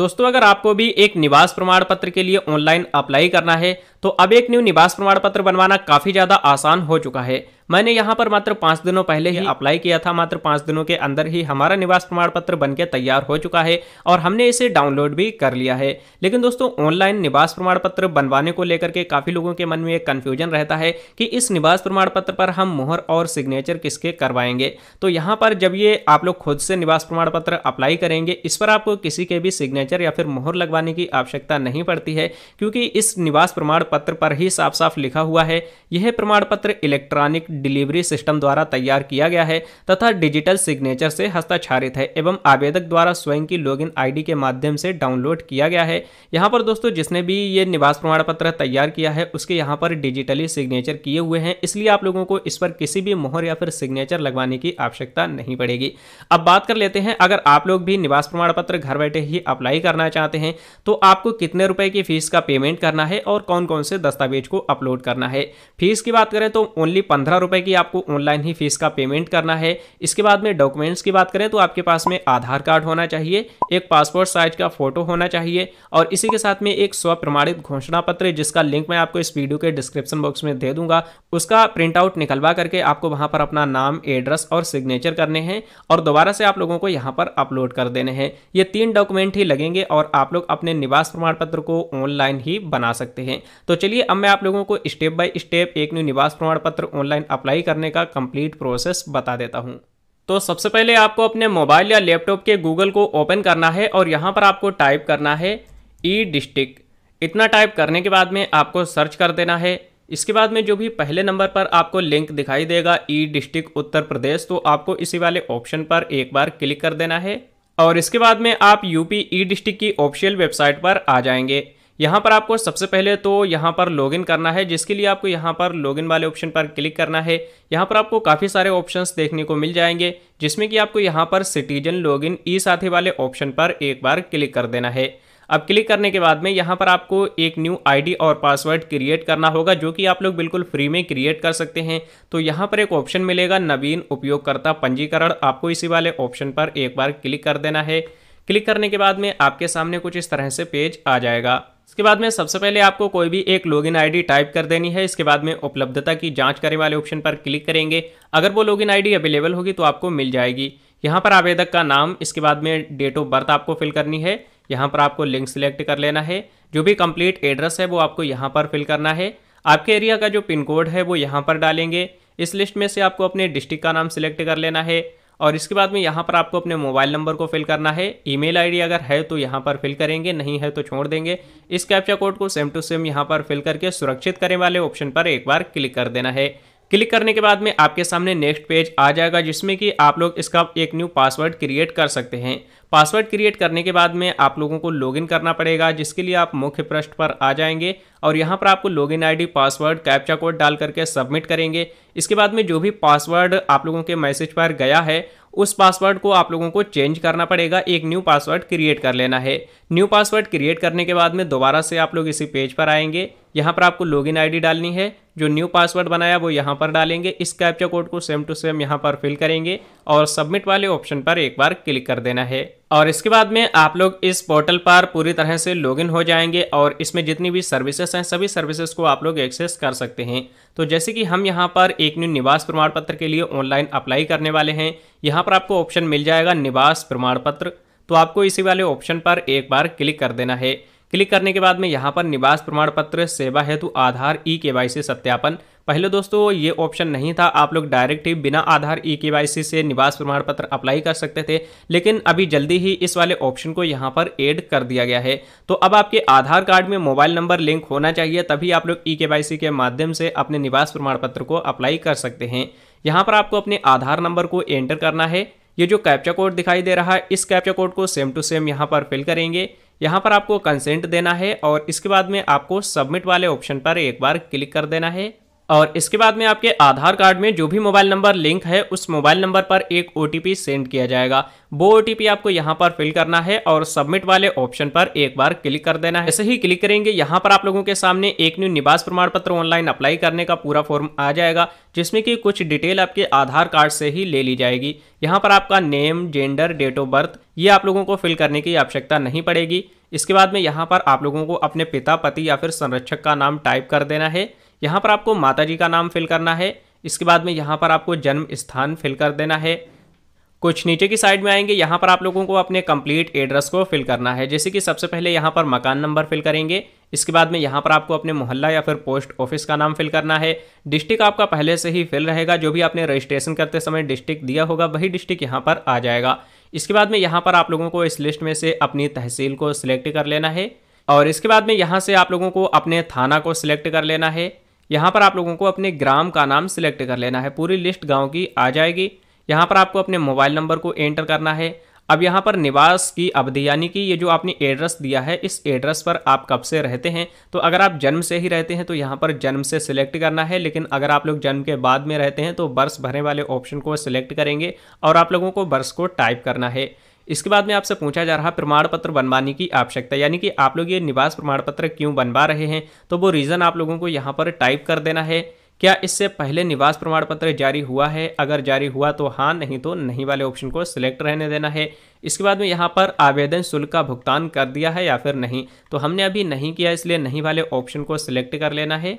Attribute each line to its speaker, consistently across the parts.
Speaker 1: दोस्तों अगर आपको भी एक निवास प्रमाण पत्र के लिए ऑनलाइन अप्लाई करना है तो अब एक न्यू निवास प्रमाण पत्र बनवाना काफ़ी ज़्यादा आसान हो चुका है मैंने यहाँ पर मात्र पाँच दिनों पहले ही अप्लाई किया था मात्र पाँच दिनों के अंदर ही हमारा निवास प्रमाण पत्र बन के तैयार हो चुका है और हमने इसे डाउनलोड भी कर लिया है लेकिन दोस्तों ऑनलाइन निवास प्रमाण पत्र बनवाने को लेकर के काफ़ी लोगों के मन में एक कन्फ्यूजन रहता है कि इस निवास प्रमाण पत्र पर हम मोहर और सिग्नेचर किसके करवाएंगे तो यहाँ पर जब ये आप लोग खुद से निवास प्रमाण पत्र अप्लाई करेंगे इस पर आपको किसी के भी सिग्नेचर या फिर मोहर लगवाने की आवश्यकता नहीं पड़ती है क्योंकि इस निवास प्रमाण पत्र पर ही साफ साफ लिखा हुआ है यह प्रमाण पत्र इलेक्ट्रॉनिक डिलीवरी सिस्टम द्वारा तैयार किया गया है तथा डिजिटल सिग्नेचर से हस्ताक्षरित है एवं आवेदक द्वारा स्वयं की लॉग इन के माध्यम से डाउनलोड किया गया है यहाँ पर दोस्तों जिसने भी ये निवास प्रमाण पत्र तैयार किया है उसके यहाँ पर डिजिटली सिग्नेचर किए हुए हैं इसलिए आप लोगों को इस पर किसी भी मोहर या फिर सिग्नेचर लगवाने की आवश्यकता नहीं पड़ेगी अब बात कर लेते हैं अगर आप लोग भी निवास प्रमाण पत्र घर बैठे ही अप्लाई करना चाहते हैं तो आपको कितने रुपए की फीस का पेमेंट करना है और कौन कौन से दस्तावेज को अपलोड करना है फीस की बात करें तो ओनली पंद्रह रुपये की आपको ऑनलाइन ही फीस का पेमेंट करना है इसके बाद में डॉक्यूमेंट्स की बात करें तो आपके पास में आधार कार्ड होना चाहिए एक पासपोर्ट साइज का फोटो होना चाहिए और इसी के साथ में एक स्व प्रमाणित घोषणा पत्र जिसका लिंक मैं आपको इस वीडियो के डिस्क्रिप्शन बॉक्स में दे दूंगा उसका प्रिंट आउट निकलवा करके आपको वहाँ पर अपना नाम एड्रेस और सिग्नेचर करने हैं और दोबारा से आप लोगों को यहाँ पर अपलोड कर देने हैं ये तीन डॉक्यूमेंट ही लगेंगे और आप लोग अपने निवास प्रमाण पत्र को ऑनलाइन ही बना सकते हैं तो चलिए अब मैं आप लोगों को स्टेप बाय स्टेप एक न्यू निवास प्रमाण पत्र ऑनलाइन अप्लाई करने का कंप्लीट प्रोसेस बता देता हूँ तो सबसे पहले आपको अपने मोबाइल या लैपटॉप के गूगल को ओपन करना है और यहाँ पर आपको टाइप करना है ई डिस्ट्रिक्ट इतना टाइप करने के बाद में आपको सर्च कर देना है इसके बाद में जो भी पहले नंबर पर आपको लिंक दिखाई देगा ई डिस्ट्रिक्ट उत्तर प्रदेश तो आपको इसी वाले ऑप्शन पर एक बार क्लिक कर देना है और इसके बाद में आप यूपी ई डिस्ट्रिक्ट की ऑफिशियल वेबसाइट पर आ जाएंगे यहाँ पर आपको सबसे पहले तो यहाँ पर लॉगिन करना है जिसके लिए आपको यहाँ पर लॉगिन वाले ऑप्शन पर क्लिक करना है यहाँ पर आपको काफ़ी सारे ऑप्शंस देखने को मिल जाएंगे जिसमें कि आपको यहाँ पर सिटीजन लॉगिन ई साथी वाले ऑप्शन पर एक बार क्लिक कर देना है अब क्लिक करने के बाद में यहाँ पर आपको एक न्यू आईडी और पासवर्ड क्रिएट करना होगा जो कि आप लोग बिल्कुल फ्री में क्रिएट कर सकते हैं तो यहाँ पर एक ऑप्शन मिलेगा नवीन उपयोगकर्ता पंजीकरण आपको इसी वाले ऑप्शन पर एक बार क्लिक कर देना है क्लिक करने के बाद में आपके सामने कुछ इस तरह से पेज आ जाएगा इसके बाद में सबसे पहले आपको कोई भी एक लॉगिन आईडी टाइप कर देनी है इसके बाद में उपलब्धता की जांच करने वाले ऑप्शन पर क्लिक करेंगे अगर वो लॉगिन आईडी अवेलेबल होगी तो आपको मिल जाएगी यहाँ पर आवेदक का नाम इसके बाद में डेट ऑफ बर्थ आपको फिल करनी है यहाँ पर आपको लिंक सिलेक्ट कर लेना है जो भी कम्प्लीट एड्रेस है वो आपको यहाँ पर फिल करना है आपके एरिया का जो पिन कोड है वो यहाँ पर डालेंगे इस लिस्ट में से आपको अपने डिस्ट्रिक्ट का नाम सिलेक्ट कर लेना है और इसके बाद में यहाँ पर आपको अपने मोबाइल नंबर को फिल करना है ईमेल आईडी अगर है तो यहाँ पर फिल करेंगे नहीं है तो छोड़ देंगे इस कैप्चा कोड को सेम टू सेम यहाँ पर फिल करके सुरक्षित करें वाले ऑप्शन पर एक बार क्लिक कर देना है क्लिक करने के बाद में आपके सामने नेक्स्ट पेज आ जाएगा जिसमें कि आप लोग इसका एक न्यू पासवर्ड क्रिएट कर सकते हैं पासवर्ड क्रिएट करने के बाद में आप लोगों को लॉगिन करना पड़ेगा जिसके लिए आप मुख्य पृष्ठ पर आ जाएंगे और यहाँ पर आपको login ID password captcha code डाल करके सबमिट करेंगे इसके बाद में जो भी पासवर्ड आप लोगों के मैसेज पर गया है उस पासवर्ड को आप लोगों को चेंज करना पड़ेगा एक न्यू पासवर्ड क्रिएट कर लेना है न्यू पासवर्ड क्रिएट करने के बाद में दोबारा से आप लोग इसी पेज पर आएंगे यहाँ पर आपको लॉगिन आईडी डालनी है जो न्यू पासवर्ड बनाया वो यहाँ पर डालेंगे इस कैप्चा कोड को सेम टू सेम यहाँ पर फिल करेंगे और सबमिट वाले ऑप्शन पर एक बार क्लिक कर देना है और इसके बाद में आप लोग इस पोर्टल पर पूरी तरह से लॉगिन हो जाएंगे और इसमें जितनी भी सर्विसेज हैं सभी सर्विसेज को आप लोग एक्सेस कर सकते हैं तो जैसे कि हम यहाँ पर एक न्यू निवास प्रमाण पत्र के लिए ऑनलाइन अप्लाई करने वाले हैं यहाँ पर आपको ऑप्शन मिल जाएगा निवास प्रमाण पत्र तो आपको इसी वाले ऑप्शन पर एक बार क्लिक कर देना है क्लिक करने के बाद में यहाँ पर निवास प्रमाण पत्र सेवा हेतु आधार ई के सत्यापन पहले दोस्तों ये ऑप्शन नहीं था आप लोग डायरेक्ट ही बिना आधार ई e के से निवास प्रमाण पत्र अप्लाई कर सकते थे लेकिन अभी जल्दी ही इस वाले ऑप्शन को यहाँ पर एड कर दिया गया है तो अब आपके आधार कार्ड में मोबाइल नंबर लिंक होना चाहिए तभी आप लोग ई e के के माध्यम से अपने निवास प्रमाण पत्र को अप्लाई कर सकते हैं यहाँ पर आपको अपने आधार नंबर को एंटर करना है ये जो कैप्चा कोड दिखाई दे रहा है इस कैप्चा कोड को सेम टू सेम यहाँ पर फिल करेंगे यहाँ पर आपको कंसेंट देना है और इसके बाद में आपको सबमिट वाले ऑप्शन पर एक बार क्लिक कर देना है और इसके बाद में आपके आधार कार्ड में जो भी मोबाइल नंबर लिंक है उस मोबाइल नंबर पर एक ओ सेंड किया जाएगा वो ओ आपको यहाँ पर फिल करना है और सबमिट वाले ऑप्शन पर एक बार क्लिक कर देना है ऐसे ही क्लिक करेंगे यहाँ पर आप लोगों के सामने एक न्यू निवास प्रमाण पत्र ऑनलाइन अप्लाई करने का पूरा फॉर्म आ जाएगा जिसमें कि कुछ डिटेल आपके आधार कार्ड से ही ले ली जाएगी यहाँ पर आपका name gender date of birth ये आप लोगों को फिल करने की आवश्यकता नहीं पड़ेगी इसके बाद में यहाँ पर आप लोगों को अपने पिता पति या फिर संरक्षक का नाम टाइप कर देना है यहाँ पर आपको माता जी का नाम फिल करना है इसके बाद में यहाँ पर आपको जन्म स्थान फिल कर देना है कुछ नीचे की साइड में आएंगे यहाँ पर आप लोगों को अपने कंप्लीट एड्रेस को फिल करना है जैसे कि सबसे पहले यहाँ पर मकान नंबर फिल करेंगे इसके बाद में यहाँ पर आपको अपने मोहल्ला या फिर पोस्ट ऑफिस का नाम फिल करना है डिस्ट्रिक्ट आपका पहले से ही फिल रहेगा जो भी आपने रजिस्ट्रेशन करते समय डिस्ट्रिक्ट दिया होगा वही डिस्ट्रिक्ट यहाँ पर आ जाएगा इसके बाद में यहाँ पर आप लोगों को इस लिस्ट में से अपनी तहसील को सिलेक्ट कर लेना है और इसके बाद में यहाँ से आप लोगों को अपने थाना को सिलेक्ट कर लेना है यहाँ पर आप लोगों को अपने ग्राम का नाम सिलेक्ट कर लेना है पूरी लिस्ट गाँव की आ जाएगी यहाँ पर आपको अपने मोबाइल नंबर को एंटर करना है अब यहाँ पर निवास की अवधि यानी कि ये जो आपने एड्रेस दिया है इस एड्रेस पर आप कब से रहते हैं तो अगर आप जन्म से ही रहते हैं तो यहाँ पर जन्म से सिलेक्ट करना है लेकिन अगर आप लोग जन्म के बाद में रहते हैं तो वर्ष भरने वाले ऑप्शन को सिलेक्ट करेंगे और आप लोगों को वर्ष को टाइप करना है इसके बाद में आपसे पूछा जा रहा प्रमाण पत्र बनवाने की आवश्यकता यानी कि आप लोग ये निवास प्रमाण पत्र क्यों बनवा रहे हैं तो वो रीज़न आप लोगों को यहाँ पर टाइप कर देना है क्या इससे पहले निवास प्रमाण पत्र जारी हुआ है अगर जारी हुआ तो हाँ नहीं तो नहीं वाले ऑप्शन को सिलेक्ट रहने देना है इसके बाद में यहाँ पर आवेदन शुल्क का भुगतान कर दिया है या फिर नहीं तो हमने अभी नहीं किया इसलिए नहीं वाले ऑप्शन को सिलेक्ट कर लेना है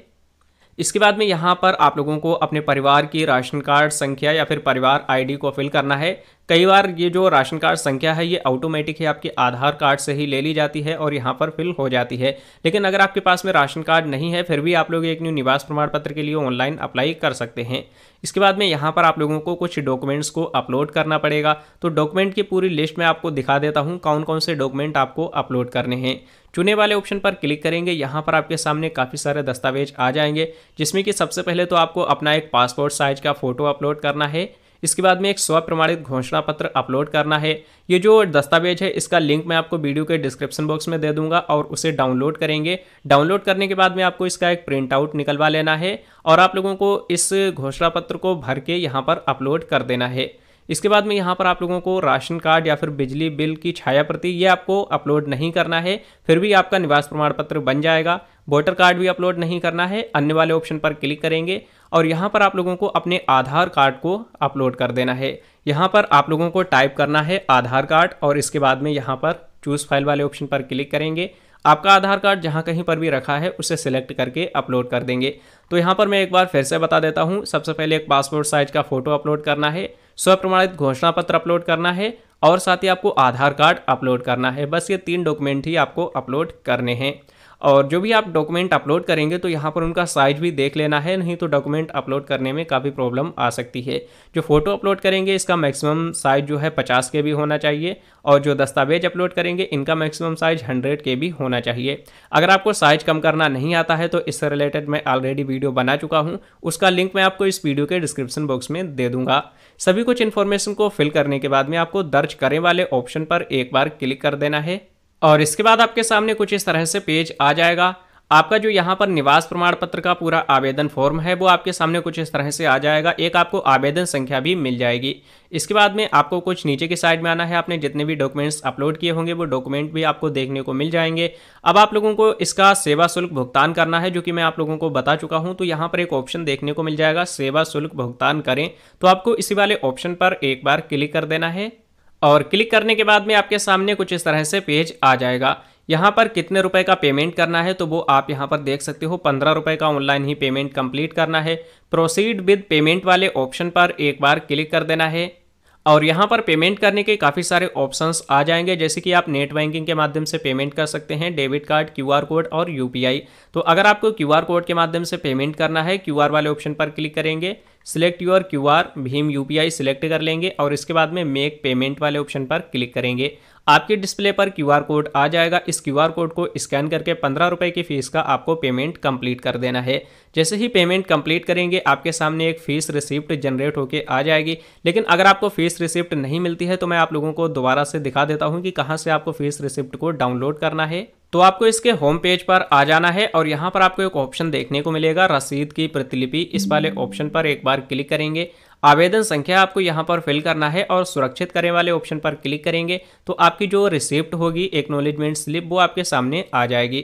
Speaker 1: इसके बाद में यहाँ पर आप लोगों को अपने परिवार की राशन कार्ड संख्या या फिर परिवार आईडी को फिल करना है कई बार ये जो राशन कार्ड संख्या है ये ऑटोमेटिक है आपके आधार कार्ड से ही ले ली जाती है और यहाँ पर फिल हो जाती है लेकिन अगर आपके पास में राशन कार्ड नहीं है फिर भी आप लोग एक न्यू निवास प्रमाण पत्र के लिए ऑनलाइन अप्लाई कर सकते हैं इसके बाद में यहाँ पर आप लोगों को कुछ डॉक्यूमेंट्स को अपलोड करना पड़ेगा तो डॉक्यूमेंट की पूरी लिस्ट में आपको दिखा देता हूँ कौन कौन से डॉक्यूमेंट आपको अपलोड करने हैं चुने वाले ऑप्शन पर क्लिक करेंगे यहाँ पर आपके सामने काफ़ी सारे दस्तावेज आ जाएंगे जिसमें कि सबसे पहले तो आपको अपना एक पासपोर्ट साइज का फ़ोटो अपलोड करना है इसके बाद में एक स्व प्रमाणित घोषणा पत्र अपलोड करना है ये जो दस्तावेज है इसका लिंक मैं आपको वीडियो के डिस्क्रिप्शन बॉक्स में दे दूंगा और उसे डाउनलोड करेंगे डाउनलोड करने के बाद में आपको इसका एक प्रिंट आउट निकलवा लेना है और आप लोगों को इस घोषणा पत्र को भर के यहाँ पर अपलोड कर देना है इसके बाद में यहाँ पर आप लोगों को राशन कार्ड या फिर बिजली बिल की छाया प्रति ये आपको अपलोड नहीं करना है फिर भी आपका निवास प्रमाण पत्र बन जाएगा वोटर कार्ड भी अपलोड नहीं करना है अन्य वाले ऑप्शन पर क्लिक करेंगे और यहाँ पर आप लोगों को अपने आधार कार्ड को अपलोड कर देना है यहाँ पर आप लोगों को टाइप करना है आधार कार्ड और इसके बाद में यहाँ पर चूज़ फाइल वाले ऑप्शन पर क्लिक करेंगे आपका आधार कार्ड जहाँ कहीं पर भी रखा है उसे सिलेक्ट करके अपलोड कर देंगे तो यहाँ पर मैं एक बार फिर से बता देता हूँ सबसे पहले एक पासपोर्ट साइज़ का फ़ोटो अपलोड करना है स्वप्रमाणित घोषणा पत्र अपलोड करना है और साथ ही आपको आधार कार्ड अपलोड करना है बस ये तीन डॉक्यूमेंट ही आपको अपलोड करने हैं और जो भी आप डॉक्यूमेंट अपलोड करेंगे तो यहाँ पर उनका साइज भी देख लेना है नहीं तो डॉक्यूमेंट अपलोड करने में काफ़ी प्रॉब्लम आ सकती है जो फ़ोटो अपलोड करेंगे इसका मैक्सिमम साइज जो है पचास के भी होना चाहिए और जो दस्तावेज अपलोड करेंगे इनका मैक्सिमम साइज हंड्रेड के भी होना चाहिए अगर आपको साइज कम करना नहीं आता है तो इससे रिलेटेड मैं ऑलरेडी वीडियो बना चुका हूँ उसका लिंक मैं आपको इस वीडियो के डिस्क्रिप्शन बॉक्स में दे दूंगा सभी कुछ इन्फॉर्मेशन को फिल करने के बाद में आपको दर्ज करें वाले ऑप्शन पर एक बार क्लिक कर देना है और इसके बाद आपके सामने कुछ इस तरह से पेज आ जाएगा आपका जो यहाँ पर निवास प्रमाण पत्र का पूरा आवेदन फॉर्म है वो आपके सामने कुछ इस तरह से आ जाएगा एक आपको आवेदन संख्या भी मिल जाएगी इसके बाद में आपको कुछ नीचे की साइड में आना है आपने जितने भी डॉक्यूमेंट्स अपलोड किए होंगे वो डॉक्यूमेंट भी आपको देखने को मिल जाएंगे अब आप लोगों को इसका सेवा शुल्क भुगतान करना है जो कि मैं आप लोगों को बता चुका हूँ तो यहाँ पर एक ऑप्शन देखने को मिल जाएगा सेवा शुल्क भुगतान करें तो आपको इसी वाले ऑप्शन पर एक बार क्लिक कर देना है और क्लिक करने के बाद में आपके सामने कुछ इस तरह से पेज आ जाएगा यहाँ पर कितने रुपए का पेमेंट करना है तो वो आप यहाँ पर देख सकते हो पंद्रह रुपए का ऑनलाइन ही पेमेंट कंप्लीट करना है प्रोसीड विद पेमेंट वाले ऑप्शन पर एक बार क्लिक कर देना है और यहाँ पर पेमेंट करने के काफ़ी सारे ऑप्शंस आ जाएंगे जैसे कि आप नेट बैंकिंग के माध्यम से पेमेंट कर सकते हैं डेबिट कार्ड क्यूआर कोड और यूपीआई तो अगर आपको क्यूआर कोड के माध्यम से पेमेंट करना है क्यूआर वाले ऑप्शन पर क्लिक करेंगे सिलेक्ट यूर क्यू आर भीम यू पी आई सिलेक्ट कर लेंगे और इसके बाद में मेक पेमेंट वाले ऑप्शन पर क्लिक करेंगे आपके डिस्प्ले पर क्यू आर कोड आ जाएगा इस क्यू आर कोड को स्कैन करके पंद्रह रुपये की फ़ीस का आपको पेमेंट कंप्लीट कर देना है जैसे ही पेमेंट कंप्लीट करेंगे आपके सामने एक फ़ीस रिसिप्ट जनरेट होकर आ जाएगी लेकिन अगर आपको फ़ीस रिसिप्ट नहीं मिलती है तो मैं आप लोगों को दोबारा से दिखा देता हूँ कि कहाँ से आपको फ़ीस रिसिप्ट को डाउनलोड करना है तो आपको इसके होम पेज पर आ जाना है और यहाँ पर आपको एक ऑप्शन देखने को मिलेगा रसीद की प्रतिलिपि इस वाले ऑप्शन पर एक बार क्लिक करेंगे आवेदन संख्या आपको यहाँ पर फिल करना है और सुरक्षित करने वाले ऑप्शन पर क्लिक करेंगे तो आपकी जो रिसिप्ट होगी एक्नोलेजमेंट स्लिप वो आपके सामने आ जाएगी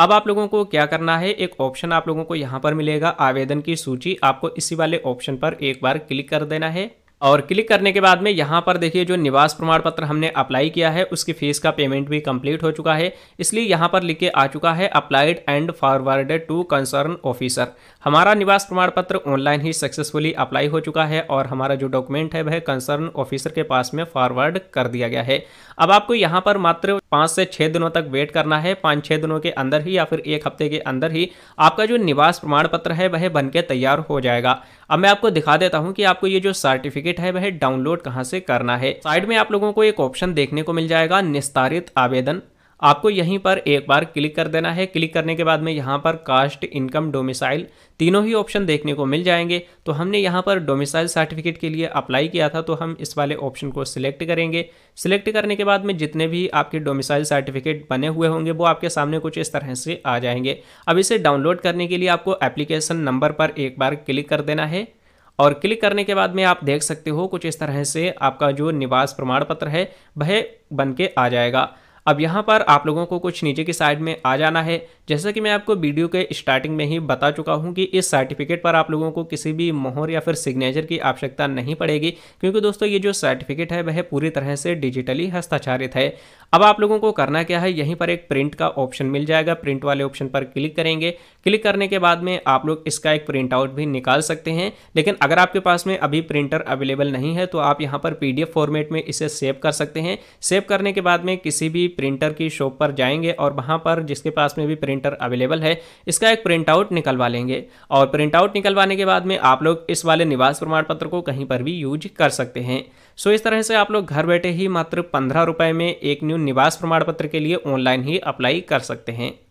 Speaker 1: अब आप लोगों को क्या करना है एक ऑप्शन आप लोगों को यहाँ पर मिलेगा आवेदन की सूची आपको इसी वाले ऑप्शन पर एक बार क्लिक कर देना है और क्लिक करने के बाद में यहाँ पर देखिए जो निवास प्रमाण पत्र हमने अप्लाई किया है उसकी फ़ीस का पेमेंट भी कंप्लीट हो चुका है इसलिए यहाँ पर लिख के आ चुका है applied and forwarded to concern officer हमारा निवास प्रमाण पत्र ऑनलाइन ही सक्सेसफुली अप्लाई हो चुका है और हमारा जो डॉक्यूमेंट है वह कंसर्न ऑफिसर के पास में फॉरवर्ड कर दिया गया है अब आपको यहाँ पर मात्र पाँच से छः दिनों तक वेट करना है पाँच छः दिनों के अंदर ही या फिर एक हफ्ते के अंदर ही आपका जो निवास प्रमाण पत्र है वह बन के तैयार हो जाएगा अब मैं आपको दिखा देता हूँ कि आपको ये जो सर्टिफिकेट है वह डाउनलोड कहाँ से करना है साइड में आप लोगों को एक ऑप्शन देखने को मिल जाएगा निस्तारित आवेदन आपको यहीं पर एक बार क्लिक कर देना है क्लिक करने के बाद में यहाँ पर कास्ट इनकम डोमिसाइल तीनों ही ऑप्शन देखने को मिल जाएंगे तो हमने यहाँ पर डोमिसाइल सर्टिफिकेट के लिए अप्लाई किया था तो हम इस वाले ऑप्शन को सिलेक्ट करेंगे सिलेक्ट करने के बाद में जितने भी आपके डोमिसाइल सर्टिफिकेट बने हुए होंगे वो आपके सामने कुछ इस तरह से आ जाएंगे अब इसे डाउनलोड करने के लिए आपको एप्लीकेशन नंबर पर एक बार क्लिक कर देना है और क्लिक करने के बाद में आप देख सकते हो कुछ इस तरह से आपका जो निवास प्रमाण पत्र है वह बन के आ जाएगा अब यहाँ पर आप लोगों को कुछ नीचे की साइड में आ जाना है जैसा कि मैं आपको वीडियो के स्टार्टिंग में ही बता चुका हूँ कि इस सर्टिफिकेट पर आप लोगों को किसी भी मोहर या फिर सिग्नेचर की आवश्यकता नहीं पड़ेगी क्योंकि दोस्तों ये जो सर्टिफिकेट है वह पूरी तरह से डिजिटली हस्ताक्षरित है अब आप लोगों को करना क्या है यहीं पर एक प्रिंट का ऑप्शन मिल जाएगा प्रिंट वाले ऑप्शन पर क्लिक करेंगे क्लिक करने के बाद में आप लोग इसका एक प्रिंट आउट भी निकाल सकते हैं लेकिन अगर आपके पास में अभी प्रिंटर अवेलेबल नहीं है तो आप यहाँ पर पीडीएफ फॉर्मेट में इसे सेव कर सकते हैं सेव करने के बाद में किसी भी प्रिंटर की शॉप पर जाएंगे और वहाँ पर जिसके पास में भी प्रिंट प्रिंटर अवेलेबल है इसका एक प्रिंट आउट निकलवा लेंगे और प्रिंट आउट निकलवाने के बाद में आप लोग इस वाले निवास प्रमाण पत्र को कहीं पर भी यूज कर सकते हैं सो इस तरह से आप लोग घर बैठे ही मात्र पंद्रह रुपये में एक न्यू निवास प्रमाण पत्र के लिए ऑनलाइन ही अप्लाई कर सकते हैं